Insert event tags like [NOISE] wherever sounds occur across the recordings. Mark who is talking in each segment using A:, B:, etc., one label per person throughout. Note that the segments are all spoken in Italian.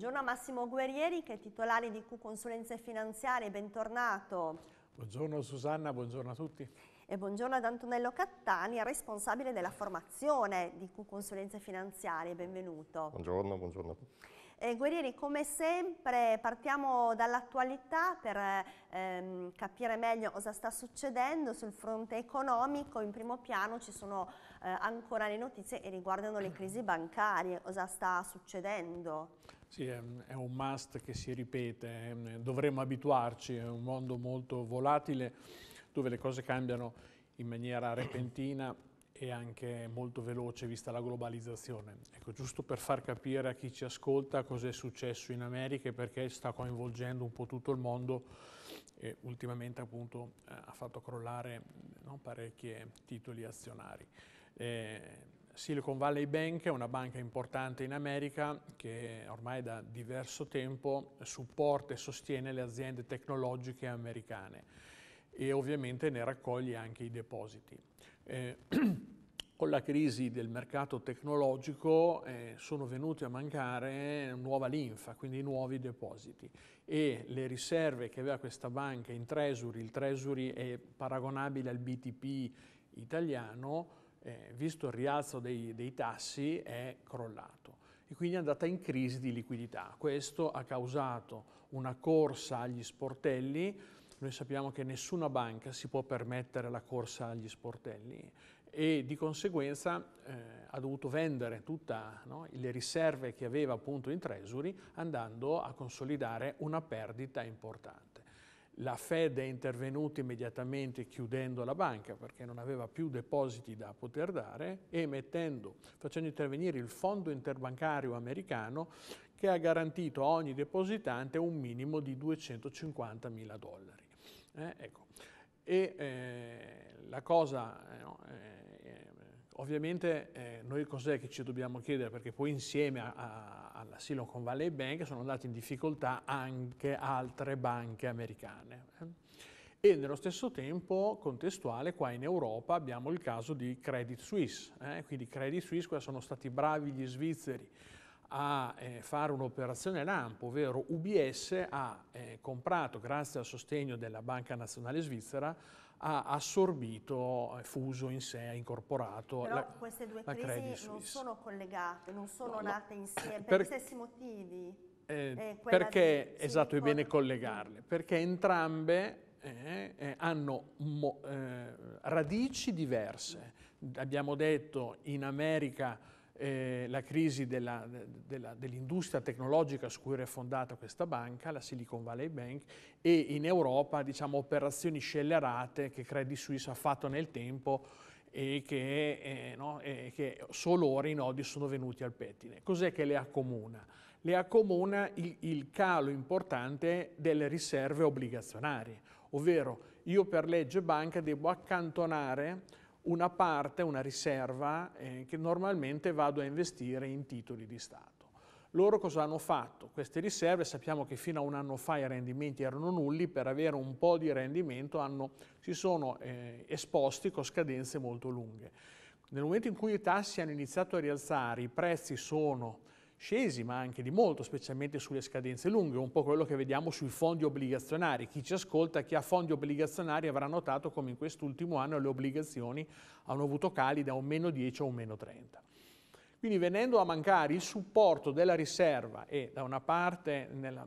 A: Buongiorno a Massimo Guerrieri che è titolare di Q Consulenze Finanziarie, bentornato. Buongiorno Susanna, buongiorno a tutti. E buongiorno ad Antonello Cattani, responsabile della formazione di Q Consulenze Finanziarie, benvenuto. Buongiorno,
B: buongiorno a tutti.
A: Eh, Guerrieri, come sempre partiamo dall'attualità per ehm, capire meglio cosa sta succedendo sul fronte economico. In primo piano ci sono eh, ancora le notizie che riguardano le crisi bancarie, cosa sta succedendo?
C: Sì, è un must che si ripete, dovremmo abituarci, è un mondo molto volatile dove le cose cambiano in maniera repentina e anche molto veloce vista la globalizzazione. Ecco, giusto per far capire a chi ci ascolta cosa è successo in America e perché sta coinvolgendo un po' tutto il mondo e ultimamente appunto eh, ha fatto crollare no, parecchi titoli azionari. Eh, Silicon Valley Bank è una banca importante in America che ormai da diverso tempo supporta e sostiene le aziende tecnologiche americane e ovviamente ne raccoglie anche i depositi. Eh, [CLEARS THROAT] con la crisi del mercato tecnologico eh, sono venuti a mancare nuova linfa, quindi nuovi depositi e le riserve che aveva questa banca in treasury, il treasury è paragonabile al BTP italiano, eh, visto il rialzo dei, dei tassi, è crollato e quindi è andata in crisi di liquidità. Questo ha causato una corsa agli sportelli. Noi sappiamo che nessuna banca si può permettere la corsa agli sportelli e di conseguenza eh, ha dovuto vendere tutte no, le riserve che aveva appunto in treasury andando a consolidare una perdita importante la Fed è intervenuta immediatamente chiudendo la banca perché non aveva più depositi da poter dare e mettendo, facendo intervenire il fondo interbancario americano che ha garantito a ogni depositante un minimo di 250 mila dollari. Eh, ecco. E eh, la cosa eh, eh Ovviamente eh, noi cos'è che ci dobbiamo chiedere? Perché poi insieme a, a, alla Silicon Valley Bank sono andate in difficoltà anche altre banche americane. Eh. E nello stesso tempo, contestuale, qua in Europa abbiamo il caso di Credit Suisse. Eh? Quindi Credit Suisse, qua sono stati bravi gli svizzeri a eh, fare un'operazione lampo, ovvero UBS ha eh, comprato, grazie al sostegno della Banca Nazionale Svizzera, ha assorbito, fuso in sé, ha incorporato Però la, queste due crisi non
A: sono collegate, non sono no, nate insieme eh, per, per, gli stessi motivi. Eh, perché, di, esatto, è bene
C: collegarle, perché entrambe eh, eh, hanno mo, eh, radici diverse. Abbiamo detto in America eh, la crisi dell'industria tecnologica su cui era fondata questa banca, la Silicon Valley Bank, e in Europa diciamo, operazioni scellerate che Credit Suisse ha fatto nel tempo e che, eh, no, e che solo ora i nodi sono venuti al pettine. Cos'è che le accomuna? Le accomuna il, il calo importante delle riserve obbligazionarie, ovvero io per legge banca devo accantonare una parte, una riserva eh, che normalmente vado a investire in titoli di Stato. Loro cosa hanno fatto? Queste riserve, sappiamo che fino a un anno fa i rendimenti erano nulli, per avere un po' di rendimento hanno, si sono eh, esposti con scadenze molto lunghe. Nel momento in cui i tassi hanno iniziato a rialzare, i prezzi sono scesi, ma anche di molto, specialmente sulle scadenze lunghe, un po' quello che vediamo sui fondi obbligazionari. Chi ci ascolta, chi ha fondi obbligazionari avrà notato come in quest'ultimo anno le obbligazioni hanno avuto cali da un meno 10 a un meno 30. Quindi venendo a mancare il supporto della riserva e da una parte nella,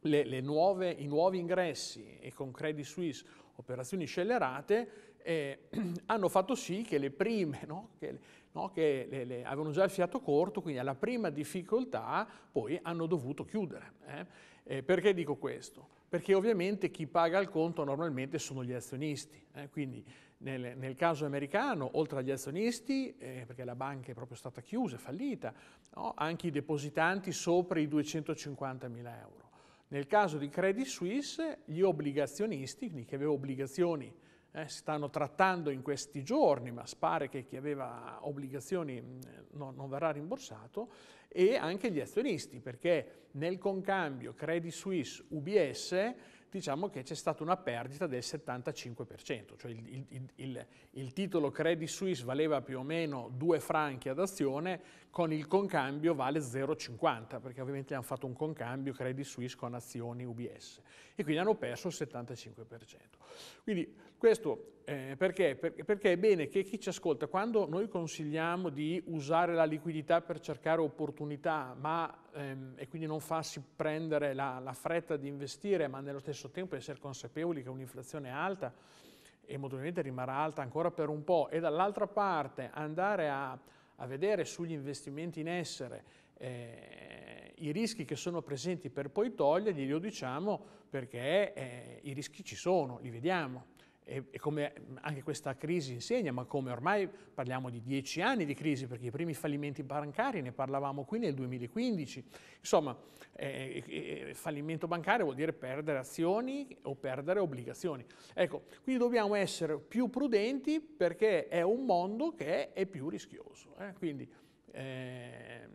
C: le, le nuove, i nuovi ingressi e con Credit Suisse operazioni scellerate, eh, [CLEARS THROAT] hanno fatto sì che le prime, no? che, no? che le, le, avevano già il fiato corto, quindi alla prima difficoltà poi hanno dovuto chiudere. Eh? Eh, perché dico questo? Perché ovviamente chi paga il conto normalmente sono gli azionisti, eh. quindi nel, nel, caso americano, oltre agli azionisti, eh, perché la banca è proprio stata chiusa, fallita, no? anche i depositanti sopra i 250 mila euro. Nel caso di Credit Suisse, gli obbligazionisti, quindi chi aveva obbligazioni eh, stanno trattando in questi giorni, ma spare che chi aveva obbligazioni mm, no, non verrà rimborsato, e anche gli azionisti, perché nel concambio Credit Suisse-UBS diciamo che c'è stata una perdita del 75%, cioè il, il, il, il, titolo Credit Suisse valeva più o meno 2 franchi ad azione, con il concambio vale 0,50, perché ovviamente hanno fatto un concambio Credit Suisse con azioni UBS e quindi hanno perso il 75%. Quindi questo eh, perché? perché è bene che chi ci ascolta, quando noi consigliamo di usare la liquidità per cercare opportunità, ma ehm, e quindi non farsi prendere la, la, fretta di investire, ma nello stesso tempo essere consapevoli che un'inflazione è alta e molto probabilmente rimarrà alta ancora per un po', e dall'altra parte andare a, a vedere sugli investimenti in essere eh, i rischi che sono presenti per poi toglierli, lo diciamo perché eh, i rischi ci sono, li vediamo e, e, come anche questa crisi insegna, ma come ormai parliamo di dieci anni di crisi, perché i primi fallimenti bancari ne parlavamo qui nel 2015. Insomma, eh, eh, eh, fallimento bancario vuol dire perdere azioni o perdere obbligazioni. Ecco, quindi dobbiamo essere più prudenti perché è un mondo che è più rischioso. Eh? Quindi ehm,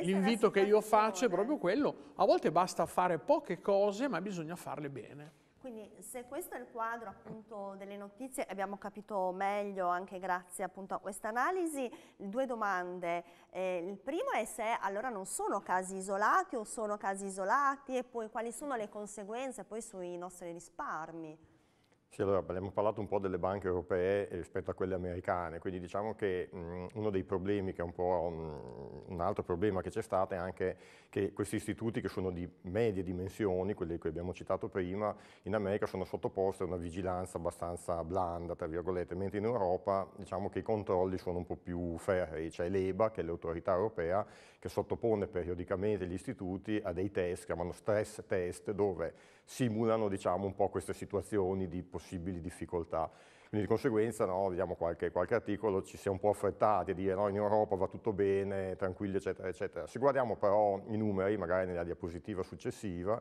C: l'invito che io faccio è proprio quello, a volte basta fare poche cose, ma bisogna farle bene.
A: Quindi se questo è il quadro appunto delle notizie, abbiamo capito meglio anche grazie appunto a questa analisi, due domande. Eh, il primo è se allora non sono casi isolati o sono casi isolati e poi quali sono le conseguenze poi sui nostri risparmi.
B: Sì, allora abbiamo parlato un po' delle banche europee rispetto a quelle americane, quindi diciamo che mh, uno dei problemi che è un po' mh, un altro problema che c'è stato è anche che questi istituti che sono di medie dimensioni, quelli che abbiamo citato prima, in America sono sottoposti a una vigilanza abbastanza blanda, tra virgolette, mentre in Europa diciamo che i controlli sono un po' più ferri, c'è l'EBA che è l'autorità europea che sottopone periodicamente gli istituti a dei test, che chiamano stress test, dove simulano diciamo, un po' queste situazioni di possibili difficoltà. Quindi di conseguenza, no, vediamo qualche, qualche, articolo, ci si è un po' affrettati a dire no, in Europa va tutto bene, tranquilli, eccetera, eccetera. Se guardiamo però i numeri, magari nella diapositiva successiva,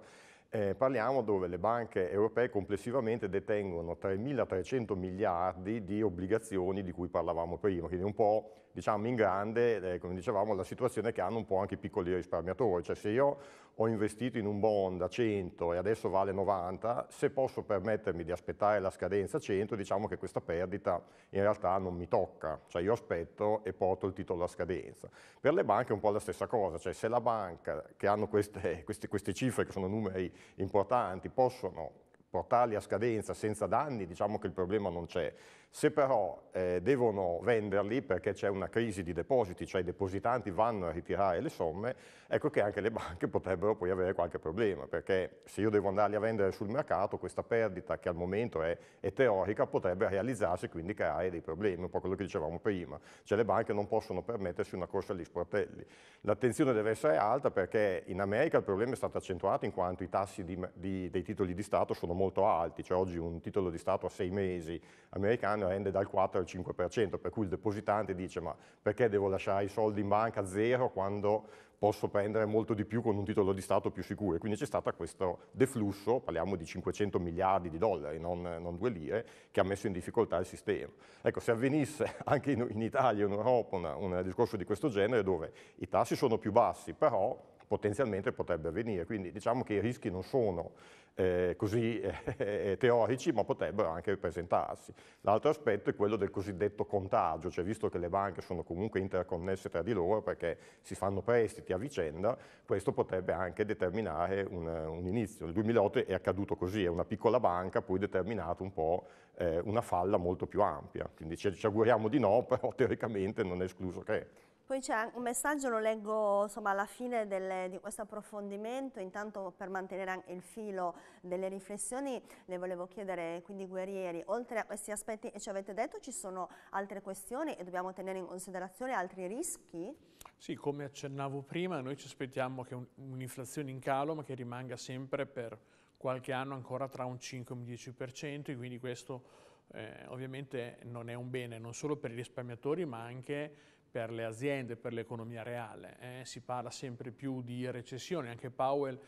B: eh, parliamo dove le banche europee complessivamente detengono 3.300 miliardi di obbligazioni di cui parlavamo prima, quindi un po' diciamo in grande, eh, come dicevamo, la situazione che hanno un po' anche i piccoli risparmiatori, cioè se io ho investito in un bond a 100 e adesso vale 90, se posso permettermi di aspettare la scadenza a 100, diciamo che questa perdita in realtà non mi tocca, cioè io aspetto e porto il titolo a scadenza. Per le banche è un po' la stessa cosa, cioè se la banca, che hanno queste, [LAUGHS] queste, queste cifre che sono numeri importanti, possono portarli a scadenza senza danni, diciamo che il problema non c'è se però eh, devono venderli perché c'è una crisi di depositi, cioè i depositanti vanno a ritirare le somme, ecco che anche le banche [LAUGHS] potrebbero poi avere qualche problema, perché se io devo andarli a vendere sul mercato, questa perdita che al momento è, è teorica potrebbe realizzarsi e quindi creare dei problemi, un po' quello che dicevamo prima, cioè le banche non possono permettersi una corsa agli sportelli. L'attenzione deve essere alta perché in America il problema è stato accentuato in quanto i tassi di, di, dei titoli di Stato sono molto alti, cioè oggi un titolo di Stato a sei mesi americano online rende dal 4 al 5%, per cui il depositante dice ma perché devo lasciare i soldi in banca a zero quando posso prendere molto di più con un titolo di Stato più sicuro. E Quindi c'è stato questo deflusso, parliamo di 500 miliardi di dollari, non, non, due lire, che ha messo in difficoltà il sistema. Ecco, se avvenisse [LAUGHS] anche in, in Italia, in Europa, una, un discorso di questo genere, dove i tassi sono più bassi, però potenzialmente potrebbe avvenire. Quindi diciamo che i rischi non sono eh, così eh, [LAUGHS] eh, teorici, ma potrebbero anche presentarsi. L'altro aspetto è quello del cosiddetto contagio, cioè visto che le banche sono comunque interconnesse tra di loro perché si fanno prestiti a vicenda, questo potrebbe anche determinare un, un inizio. Nel 2008 è accaduto così, è una piccola banca poi determinato un po' eh, una falla molto più ampia. Quindi ci, ci auguriamo di no, [LAUGHS] però teoricamente non è escluso che... È.
A: Poi c'è un messaggio, lo leggo insomma, alla fine delle, di questo approfondimento, intanto per mantenere anche il filo delle riflessioni le volevo chiedere quindi Guerrieri, oltre a questi aspetti che ci avete detto ci sono altre questioni e dobbiamo tenere in considerazione altri rischi?
C: Sì, come accennavo prima noi ci aspettiamo che un'inflazione in calo ma che rimanga sempre per qualche anno ancora tra un 5 e un 10% e quindi questo eh, ovviamente non è un bene non solo per i risparmiatori ma anche per le aziende, per l'economia reale. Eh? Si parla sempre più di recessione, anche Powell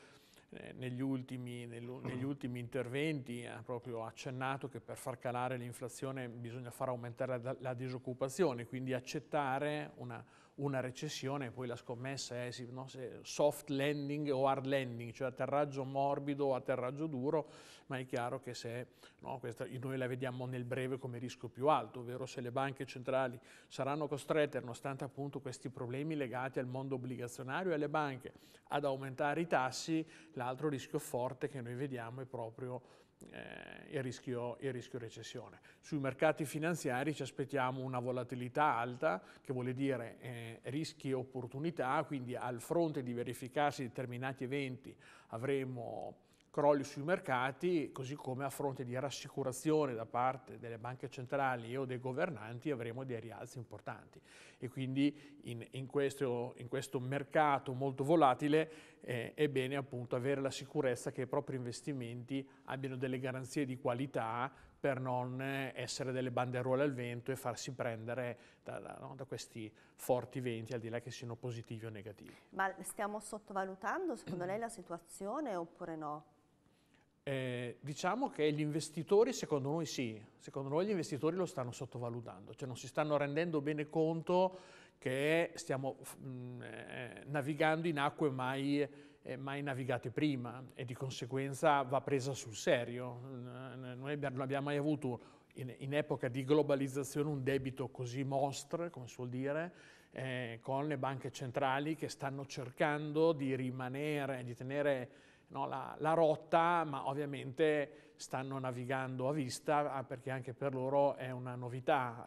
C: eh, negli, ultimi, nel, negli ultimi, interventi ha proprio accennato che per far calare l'inflazione bisogna far aumentare la, la disoccupazione, quindi accettare una una recessione, poi la scommessa è no, soft landing o hard landing, cioè atterraggio morbido o atterraggio duro, ma è chiaro che se no, questa, noi la vediamo nel breve come rischio più alto, ovvero se le banche centrali saranno costrette, nonostante appunto questi problemi legati al mondo obbligazionario e alle banche, ad aumentare i tassi, l'altro rischio forte che noi vediamo è proprio eh, il, rischio, il, rischio, recessione. Sui mercati finanziari ci aspettiamo una volatilità alta, che vuole dire eh, rischi e opportunità, quindi al fronte di verificarsi determinati eventi avremo crolli sui mercati, così come a fronte di rassicurazione da parte delle banche centrali o dei governanti avremo dei rialzi importanti. E quindi in, in, questo, in questo, mercato molto volatile eh, è bene appunto avere la sicurezza che i propri investimenti abbiano delle garanzie di qualità per non eh, essere delle banderuole al vento e farsi prendere da, da, no, da, questi forti venti, al di là che siano positivi o negativi.
A: Ma stiamo sottovalutando secondo lei la situazione oppure no?
C: Eh, diciamo che gli investitori, secondo noi sì, secondo noi gli investitori lo stanno sottovalutando, cioè non si stanno rendendo bene conto che stiamo mh, mm, eh, navigando in acque mai, eh, mai, navigate prima e di conseguenza va presa sul serio. Noi non abbiamo mai avuto in, in epoca di globalizzazione un debito così mostre, come si vuol dire, eh, con le banche centrali che stanno cercando di rimanere, di tenere no, la, la, rotta, ma ovviamente stanno navigando a vista ah, perché anche per loro è una novità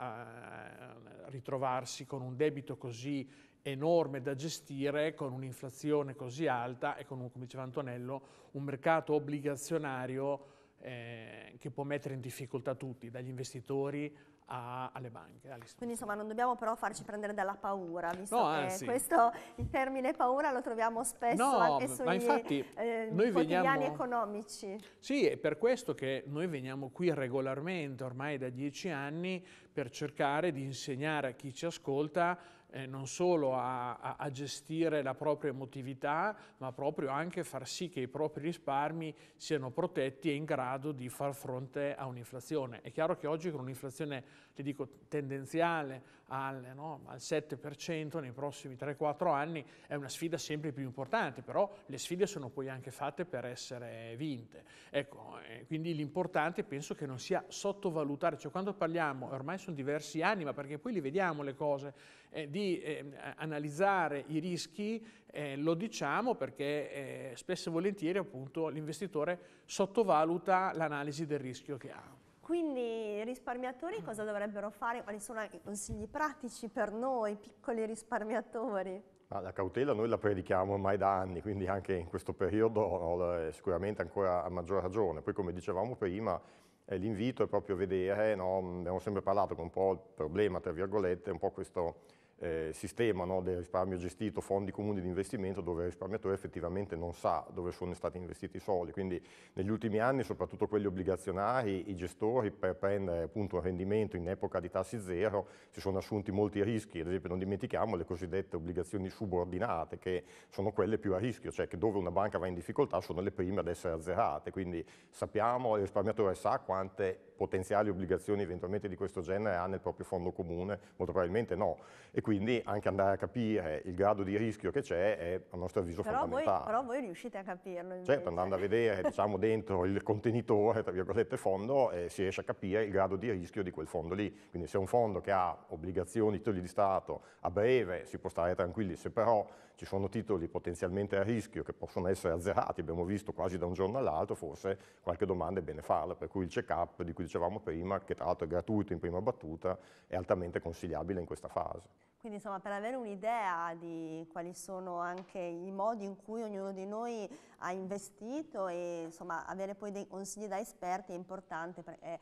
C: eh, ritrovarsi con un debito così enorme da gestire, con un'inflazione così alta e con, un, come diceva Antonello, un mercato obbligazionario eh, che può mettere in difficoltà tutti, dagli investitori a, alle banche.
A: Quindi insomma non dobbiamo però farci prendere dalla paura, visto no, anzi, che questo il termine paura lo troviamo spesso no, anche sui ma infatti, eh, noi veniamo, economici.
C: Sì, è per questo che noi veniamo qui regolarmente, ormai da dieci anni, per cercare di insegnare a chi ci ascolta eh, non solo a, a, a, gestire la propria emotività, ma proprio anche far sì che i propri risparmi siano protetti e in grado di far fronte a un'inflazione. È chiaro che oggi con un'inflazione, dico, tendenziale al, no, al 7% nei prossimi 3-4 anni è una sfida sempre più importante, però le sfide sono poi anche fatte per essere vinte. Ecco, eh, quindi l'importante penso che non sia sottovalutare, cioè quando parliamo, ormai sono diversi anni, ma perché poi li vediamo le cose, eh, di eh, analizzare i rischi, eh, lo diciamo perché eh, spesso e volentieri appunto l'investitore sottovaluta l'analisi
B: del rischio che ha.
A: Quindi i risparmiatori cosa mm. dovrebbero fare? Quali sono i consigli pratici per noi, piccoli risparmiatori?
B: la cautela noi la predichiamo ormai da anni, quindi anche in questo periodo no, sicuramente ancora a maggior ragione. Poi come dicevamo prima, eh, l'invito è proprio vedere, no, abbiamo sempre parlato con un po' il problema, tra virgolette, è un po' questo eh, sistema no, del risparmio gestito, fondi comuni di investimento, dove il risparmiatore effettivamente non sa dove sono stati investiti i soldi. Quindi negli ultimi anni, soprattutto quelli obbligazionari, i gestori per prendere appunto un rendimento in epoca di tassi zero si sono assunti molti rischi, ad esempio non dimentichiamo le cosiddette obbligazioni subordinate, che sono quelle più a rischio, cioè che dove una banca va in difficoltà sono le prime ad essere azzerate. Quindi sappiamo, il risparmiatore sa quante potenziali obbligazioni eventualmente di questo genere ha nel proprio fondo comune, molto probabilmente no. E quindi anche andare a capire il grado di rischio che c'è è a nostro avviso però fondamentale. Voi, però
A: voi riuscite a capirlo certo, invece. Certo,
B: andando a vedere diciamo, [LAUGHS] dentro il contenitore, tra virgolette, fondo, eh, si riesce a capire il grado di rischio di quel fondo lì. Quindi se è un fondo che ha obbligazioni, titoli di Stato, a breve si può stare tranquilli, se però ci sono titoli potenzialmente a rischio che possono essere azzerati, abbiamo visto quasi da un giorno all'altro, forse qualche domanda è bene farla, per cui il check-up di cui dicevamo prima, che tra l'altro è gratuito in prima battuta, è altamente consigliabile in questa fase.
A: Quindi insomma per avere un'idea di quali sono anche i modi in cui ognuno di noi ha investito e insomma avere poi dei consigli da esperti è importante perché eh,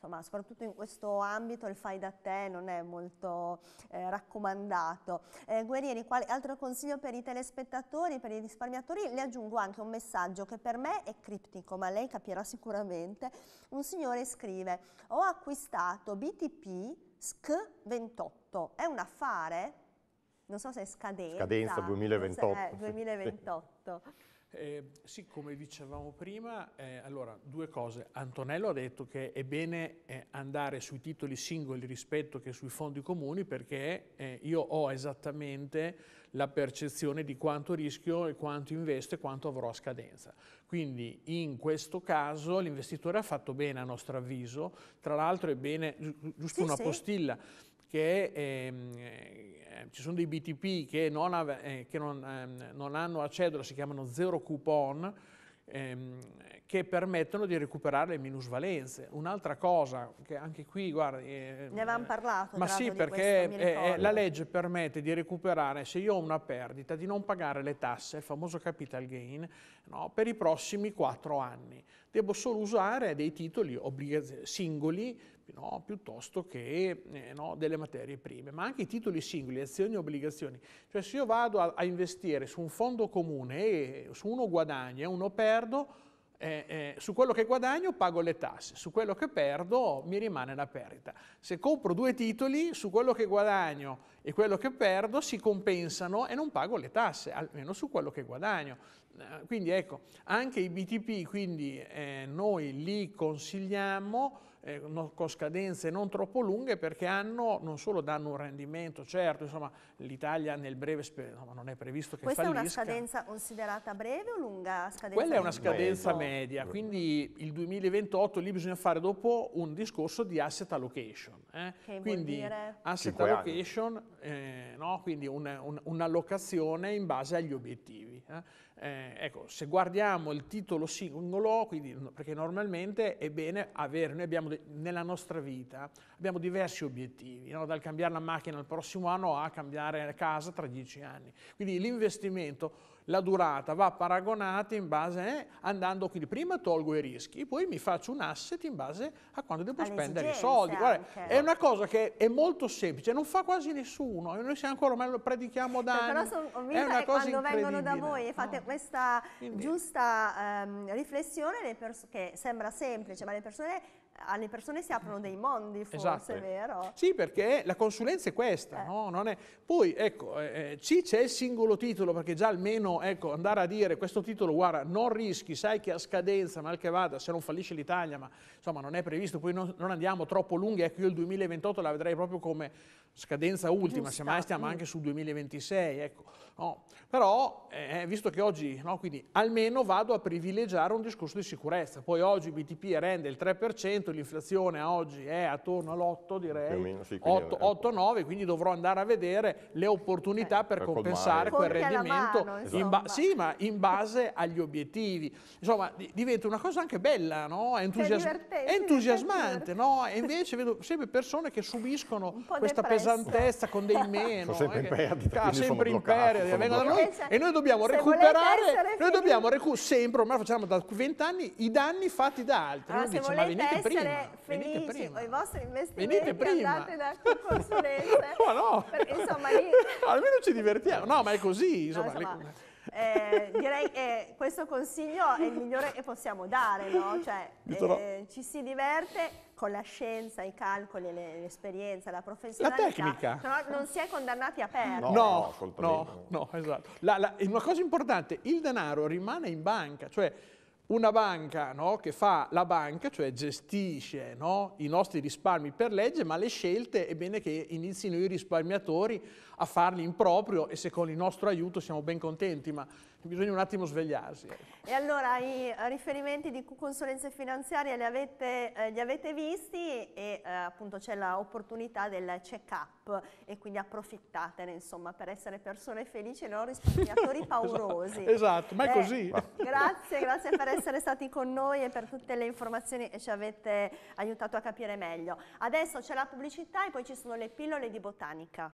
A: insomma, soprattutto in questo ambito il fai da te non è molto eh, raccomandato. Eh, Guerrieri, quale altro consiglio per i telespettatori, per i risparmiatori? Le aggiungo anche un messaggio che per me è criptico, ma lei capirà sicuramente. Un signore scrive, ho acquistato BTP SC28, è un affare? Non so se è scadenza. Scadenza 2028. È 2028.
C: Eh, sì, come dicevamo prima, eh, allora due cose. Antonello ha detto che è bene eh, andare sui titoli singoli rispetto che sui fondi comuni perché eh, io ho esattamente la percezione di quanto rischio e quanto investo e quanto avrò a scadenza. Quindi in questo caso l'investitore ha fatto bene a nostro avviso, tra l'altro è bene, giusto sì, una sì. postilla che ehm, eh, ci sono dei BTP che non, ha, eh, che non, eh, non hanno la cedola, si chiamano zero coupon, ehm, che permettono di recuperare le minusvalenze. Un'altra cosa che anche qui, guarda... Eh, ne
A: avevamo parlato. Ma sì, perché questo, eh, eh, la
C: legge permette di recuperare, se io ho una perdita, di non pagare le tasse, il famoso capital gain, no, per i prossimi quattro anni. Devo solo usare dei titoli singoli no? piuttosto che eh, no? delle materie prime, ma anche i titoli singoli, azioni e obbligazioni. Cioè se io vado a, a investire su un fondo comune e su uno guadagno e uno perdo, eh, eh, su quello che guadagno pago le tasse, su quello che perdo mi rimane la perdita. Se compro due titoli, su quello che guadagno e quello che perdo si compensano e non pago le tasse, almeno su quello che guadagno. Eh, quindi ecco, anche i BTP, quindi eh, noi li consigliamo eh, con scadenze non troppo lunghe perché hanno, non solo danno un rendimento, certo, insomma l'Italia nel breve, no, non è previsto che Questa fallisca. Questa è una
A: scadenza considerata breve o lunga? Scadenza Quella è una scadenza breve.
C: media, quindi il 2028 lì bisogna fare dopo un discorso di asset allocation.
A: Eh? Che quindi dire? asset
C: allocation, eh, no? quindi un'allocazione un, un in base agli obiettivi. Eh? eh, ecco, se guardiamo il titolo singolo, quindi, perché normalmente è bene avere, noi abbiamo nella nostra vita abbiamo diversi obiettivi, no? dal cambiare la macchina il prossimo anno a cambiare casa tra dieci anni. Quindi l'investimento la durata va paragonata in base, eh, andando quindi prima tolgo i rischi, poi mi faccio un asset in base a quanto devo spendere i soldi. Guarda, è una cosa che è molto semplice, non fa quasi nessuno, noi siamo ancora, ormai lo predichiamo da eh, anni. Però sono convinta che quando vengono da voi
A: e fate no. questa quindi. giusta ehm, riflessione, che sembra semplice, ma le persone alle ah, persone si aprono dei mondi, forse, esatto. è vero?
C: Sì, perché la consulenza è questa, eh. no? è... Poi, ecco, eh, eh, sì c'è il singolo titolo, perché già almeno, ecco, andare a dire questo titolo, guarda, non rischi, sai che a scadenza, mal che vada, se non fallisce l'Italia, ma insomma non è previsto, poi non, non andiamo troppo lunghi, ecco, io il 2028 la vedrei proprio come scadenza ultima, Giusta. semmai stiamo mm. anche sul 2026, ecco. No? Però, eh, eh, visto che oggi, no, quindi almeno vado a privilegiare un discorso di sicurezza, poi oggi BTP rende il 3%, 10%, l'inflazione a oggi è attorno all'8, direi, sì, 8-9, quindi dovrò andare a vedere le opportunità eh, per, per, compensare quel rendimento, mano, in sì, ma in base agli obiettivi. Insomma, diventa una cosa anche bella, no? è, cioè, entusias è, entusiasmante, no? e invece vedo sempre persone che subiscono questa pesantezza con dei [LAUGHS] meno, sono sempre eh, in perdita, ca- sempre in perdita noi, e noi dobbiamo Se recuperare, noi dobbiamo recu sempre, ormai facciamo da 20 anni, i danni fatti da altri. Allora, ah, se volete essere essere felici con
A: i vostri investimenti andate da consulente. Ma [LAUGHS] no! Perché, insomma, lì...
C: [LAUGHS] Almeno ci divertiamo. No, ma è così, insomma. No, insomma lì...
A: eh, direi che eh, questo consiglio è il migliore che possiamo dare, no? Cioè, eh, ci si diverte con la scienza, i calcoli, l'esperienza, la professionalità. La tecnica. No, non si è condannati a perdere. No,
C: no, no, no esatto. La, la, una cosa importante, il denaro rimane in banca, cioè una banca no, che fa la banca, cioè gestisce no, i nostri risparmi per legge, ma le scelte è bene che inizino i risparmiatori a farli in proprio e se con il nostro aiuto siamo ben contenti, ma bisogna un attimo svegliarsi. Ecco.
A: E allora i riferimenti di consulenze finanziarie li avete, eh, li avete visti e eh, appunto c'è l'opportunità del check-up e quindi approfittatene insomma per essere persone felici e non risparmiatori [LAUGHS] paurosi. esatto, esatto, ma è eh, così. [LAUGHS] Grazie, grazie per essere stati con noi e per tutte le informazioni che ci avete aiutato a capire meglio. Adesso c'è la pubblicità e poi ci sono le pillole di botanica.